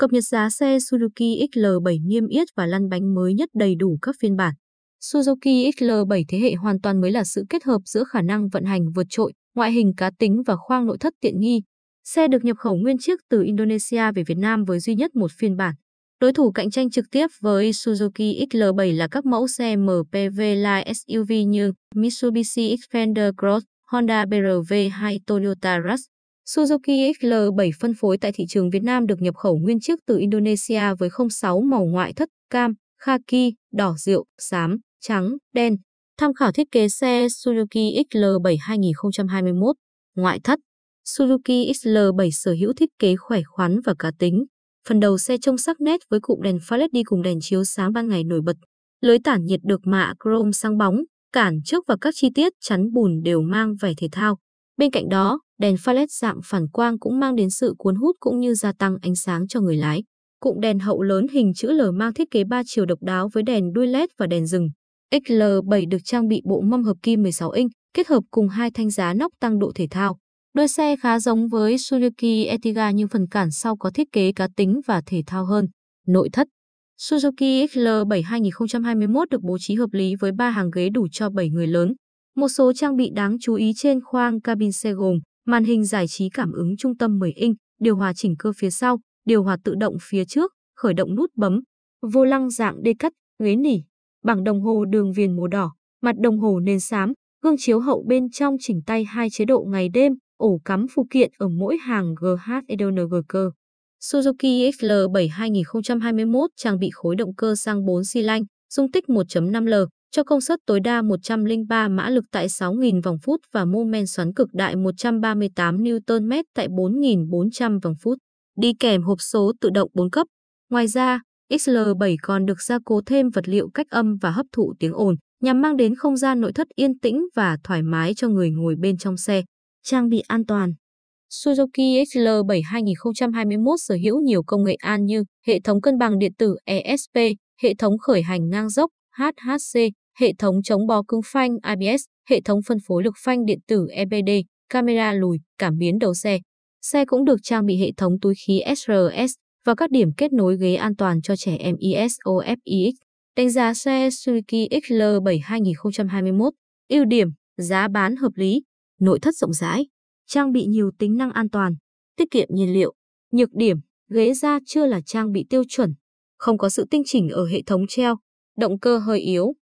Cập nhật giá xe Suzuki XL7 niêm yết và lăn bánh mới nhất đầy đủ các phiên bản. Suzuki XL7 thế hệ hoàn toàn mới là sự kết hợp giữa khả năng vận hành vượt trội, ngoại hình cá tính và khoang nội thất tiện nghi. Xe được nhập khẩu nguyên chiếc từ Indonesia về Việt Nam với duy nhất một phiên bản. Đối thủ cạnh tranh trực tiếp với Suzuki XL7 là các mẫu xe MPV Line SUV như Mitsubishi Xpander Cross, Honda BRV hay Toyota Rush. Suzuki XL7 phân phối tại thị trường Việt Nam được nhập khẩu nguyên chiếc từ Indonesia với 06 màu ngoại thất cam, khaki, đỏ rượu, xám, trắng, đen. Tham khảo thiết kế xe Suzuki XL7 2021, ngoại thất. Suzuki XL7 sở hữu thiết kế khỏe khoắn và cá tính. Phần đầu xe trông sắc nét với cụm đèn pha LED đi cùng đèn chiếu sáng ban ngày nổi bật. Lưới tản nhiệt được mạ chrome sáng bóng, cản trước và các chi tiết chắn bùn đều mang vẻ thể thao. Bên cạnh đó, Đèn pha LED dạng phản quang cũng mang đến sự cuốn hút cũng như gia tăng ánh sáng cho người lái. Cụm đèn hậu lớn hình chữ L mang thiết kế 3 chiều độc đáo với đèn đuôi LED và đèn rừng. XL7 được trang bị bộ mâm hợp kim 16 inch, kết hợp cùng hai thanh giá nóc tăng độ thể thao. Đôi xe khá giống với Suzuki Etiga nhưng phần cản sau có thiết kế cá tính và thể thao hơn. Nội thất Suzuki XL7 2021 được bố trí hợp lý với 3 hàng ghế đủ cho 7 người lớn. Một số trang bị đáng chú ý trên khoang cabin xe gồm màn hình giải trí cảm ứng trung tâm 10 inch, điều hòa chỉnh cơ phía sau, điều hòa tự động phía trước, khởi động nút bấm, vô lăng dạng đê cắt, ghế nỉ, bảng đồng hồ đường viền màu đỏ, mặt đồng hồ nền xám, gương chiếu hậu bên trong chỉnh tay hai chế độ ngày đêm, ổ cắm phụ kiện ở mỗi hàng GHEDNGK. Suzuki XL7 2021 trang bị khối động cơ xăng 4 xi lanh, dung tích 1.5L, cho công suất tối đa 103 mã lực tại 6.000 vòng phút và mô men xoắn cực đại 138 Nm tại 4.400 vòng phút, đi kèm hộp số tự động 4 cấp. Ngoài ra, XL7 còn được gia cố thêm vật liệu cách âm và hấp thụ tiếng ồn, nhằm mang đến không gian nội thất yên tĩnh và thoải mái cho người ngồi bên trong xe. Trang bị an toàn Suzuki XL7 2021 sở hữu nhiều công nghệ an như hệ thống cân bằng điện tử ESP, hệ thống khởi hành ngang dốc HHC, hệ thống chống bó cứng phanh ABS, hệ thống phân phối lực phanh điện tử EBD, camera lùi, cảm biến đầu xe. Xe cũng được trang bị hệ thống túi khí SRS và các điểm kết nối ghế an toàn cho trẻ em ESOFIX. Đánh giá xe Suzuki XL7 2021, ưu điểm, giá bán hợp lý, nội thất rộng rãi, trang bị nhiều tính năng an toàn, tiết kiệm nhiên liệu. Nhược điểm, ghế da chưa là trang bị tiêu chuẩn, không có sự tinh chỉnh ở hệ thống treo, động cơ hơi yếu,